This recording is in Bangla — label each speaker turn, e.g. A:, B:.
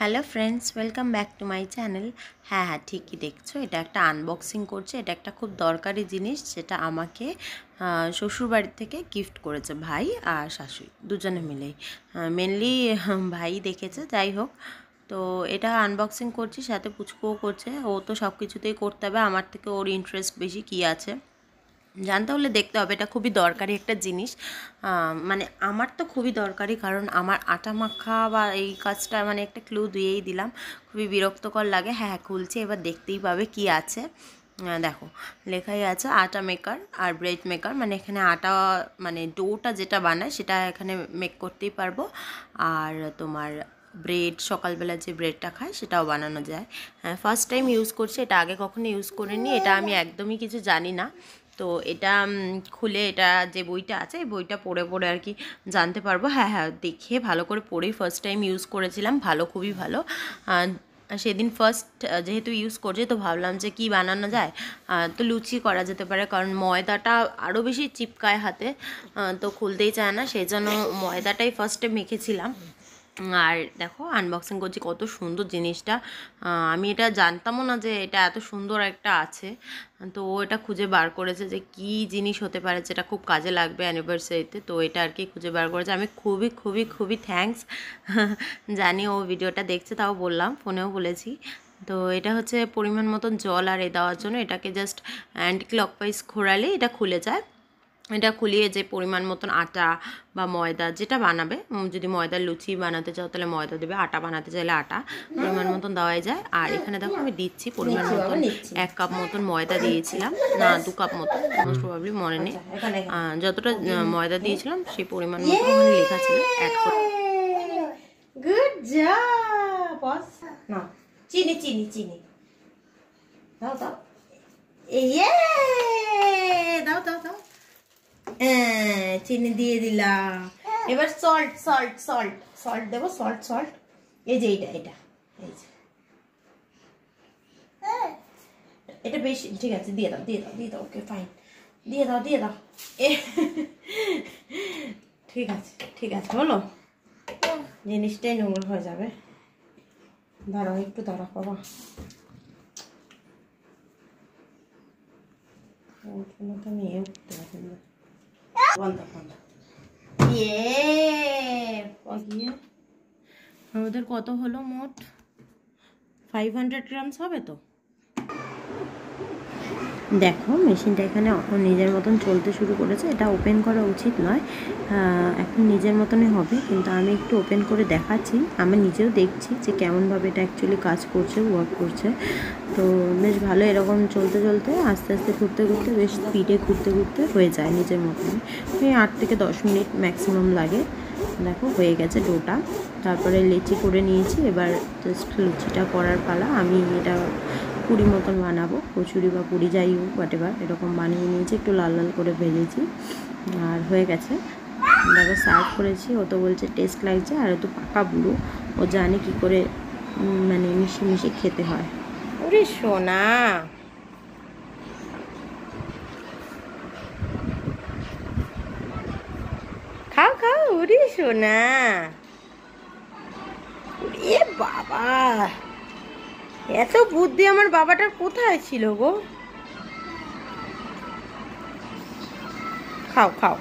A: hello friends welcome back to my channel হ্যাঁ হ্যাঁ ঠিকই দেখছো এটা একটা আনবক্সিং করছে এটা একটা খুব দরকারি জিনিস যেটা আমাকে শ্বশুরবাড়ির থেকে গিফট করেছে ভাই আর শাশুড়ি দুজনে মিলেই মেনলি ভাই দেখেছে যাই হোক তো এটা আনবক্সিং করছি সাথে পুচকুও করছে ও তো সব কিছুতেই করতে হবে আমার থেকে ওর ইন্টারেস্ট বেশি কী আছে জানতে হলে দেখতে হবে এটা খুবই দরকারি একটা জিনিস মানে আমার তো খুবই দরকারি কারণ আমার আটা মাখা বা এই কাজটা মানে একটা ক্লু দিয়েই দিলাম খুবই বিরক্তকর লাগে হ্যাঁ হ্যাঁ খুলছে এবার দেখতেই পাবে কি আছে দেখো লেখাই আছে আটা মেকার আর ব্রেড মেকার মানে এখানে আটা মানে ডোটা যেটা বানায় সেটা এখানে মেক করতেই পারবো আর তোমার ব্রেড সকালবেলা যে ব্রেডটা খায় সেটাও বানানো যায় হ্যাঁ ফার্স্ট টাইম ইউজ করছি এটা আগে কখনো ইউজ করিনি এটা আমি একদমই কিছু জানি না তো এটা খুলে এটা যে বইটা আছে এই বইটা পড়ে পড়ে আর কি জানতে পারবো হ্যাঁ হ্যাঁ দেখে ভালো করে পড়েই ফার্স্ট টাইম ইউজ করেছিলাম ভালো খুবই ভালো সেদিন ফার্স্ট যেহেতু ইউজ করছে তো ভাবলাম যে কি বানানো যায় তো লুচি করা যেতে পারে কারণ ময়দাটা আরও বেশি চিপকায় হাতে তো খুলতেই চায় না সেই জন্য ময়দাটাই ফার্স্টে মেখেছিলাম আর দেখো আনবক্সিং করছি কত সুন্দর জিনিসটা আমি এটা জানতামও না যে এটা এত সুন্দর একটা আছে তো ও এটা খুঁজে বার করেছে যে কি জিনিস হতে পারে যেটা খুব কাজে লাগবে অ্যানিভার্সারিতে তো এটা আর কি খুঁজে বার করেছে আমি খুবই খুবই খুবই থ্যাংকস জানি ও ভিডিওটা দেখছে তাও বললাম ফোনেও বলেছি তো এটা হচ্ছে পরিমাণ মতন জল আর এ দেওয়ার জন্য এটাকে জাস্ট অ্যান্টি ক্লকওয়াইজ ঘোরালে এটা খুলে যায় এটা খুলিয়ে যে পরিমাণ মতন আটা বা ময়দা যেটা বানাবে যদি ময়দার লুচি বানাতে চাও তাহলে ময়দা দেবে আটা বানাতে চাইলে আটা পরিমাণ মতন দেওয়াই যায় আর এখানে দেখো আমি দিচ্ছি পরিমাণ মতন এক কাপ মতন ময়দা দিয়েছিলাম না দু কাপ মতন মোস্ট প্রবাবলি মনে নেই আচ্ছা, যতটা ময়দা দিয়েছিলাম সেই পরিমাণ মতন লেখা ছিল এক না চিনি চিনি চিনি দাও দাও হ্যাঁ চিনি দিয়ে দিলাম এবার সল্ট সল্ট সল্ট সল্ট দেবো সল্ট সল্ট এই যে এটা এটা এই যে এটা বেশি ঠিক আছে দিয়ে দাও দিয়ে দাও দিয়ে দাও ওকে ফাইন দিয়ে দাও দিয়ে দাও এ ঠিক আছে ঠিক আছে বলো জিনিসটাই নোংরা হয়ে যাবে দাঁড়াও একটু দাঁড়াও বাবা নিয়ে উঠতে পারছি না বন্ধ আমাদের কত হলো মোট ফাইভ হান্ড্রেড গ্রামস হবে তো দেখো মেশিনটা এখানে নিজের মতন চলতে শুরু করেছে এটা ওপেন করা উচিত নয় এখন নিজের মতনই হবে কিন্তু আমি একটু ওপেন করে দেখাচ্ছি আমি নিজেও দেখছি যে কেমনভাবে এটা অ্যাকচুয়ালি কাজ করছে ওয়ার্ক করছে তো বেশ ভালো এরকম চলতে চলতে আস্তে আস্তে ঘুরতে ঘুরতে বেশ স্পিডে ঘুরতে ঘুরতে হয়ে যায় নিজের মতন এই আট থেকে দশ মিনিট ম্যাক্সিমাম লাগে দেখো হয়ে গেছে ডোটা তারপরে লেচি করে নিয়েছি এবার জাস্ট লুচিটা করার পালা আমি এটা পুরি মতন বানাবো কচুরি বা পুরি যাই হোক বাটেবার এরকম বানিয়ে নিয়েছি একটু লাল লাল করে ভেজেছি আর হয়ে গেছে দেখো সার্ভ করেছি ও তো বলছে টেস্ট লাগছে আর তো পাকা বুড়ো ও জানে কি করে মানে মিশে মিশে খেতে হয় ওরে সোনা খাও খাও ওরে সোনা এ বাবা এত বুদ্ধি আমার বাবাটার কোথায় ছিল গো খাও খাও